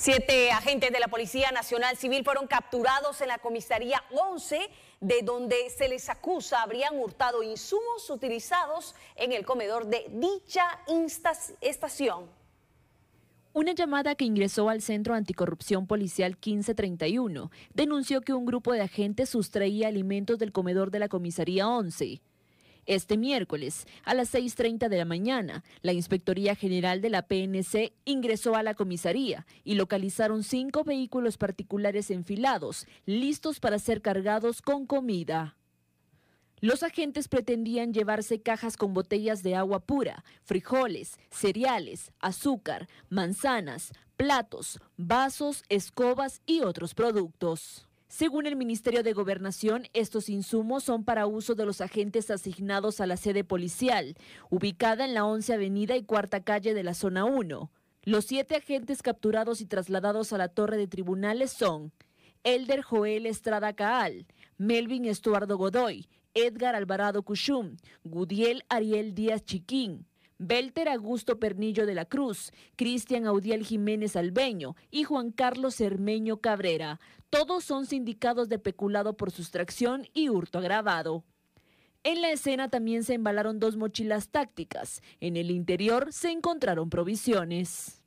Siete agentes de la Policía Nacional Civil fueron capturados en la comisaría 11, de donde se les acusa habrían hurtado insumos utilizados en el comedor de dicha estación. Una llamada que ingresó al Centro Anticorrupción Policial 1531 denunció que un grupo de agentes sustraía alimentos del comedor de la comisaría 11. Este miércoles, a las 6.30 de la mañana, la Inspectoría General de la PNC ingresó a la comisaría y localizaron cinco vehículos particulares enfilados, listos para ser cargados con comida. Los agentes pretendían llevarse cajas con botellas de agua pura, frijoles, cereales, azúcar, manzanas, platos, vasos, escobas y otros productos. Según el Ministerio de Gobernación, estos insumos son para uso de los agentes asignados a la sede policial, ubicada en la 11 Avenida y Cuarta Calle de la Zona 1. Los siete agentes capturados y trasladados a la torre de tribunales son Elder Joel Estrada Caal, Melvin Estuardo Godoy, Edgar Alvarado Cushum, Gudiel Ariel Díaz Chiquín, Belter Augusto Pernillo de la Cruz, Cristian Audiel Jiménez Albeño y Juan Carlos Hermeño Cabrera. Todos son sindicados de peculado por sustracción y hurto agravado. En la escena también se embalaron dos mochilas tácticas. En el interior se encontraron provisiones.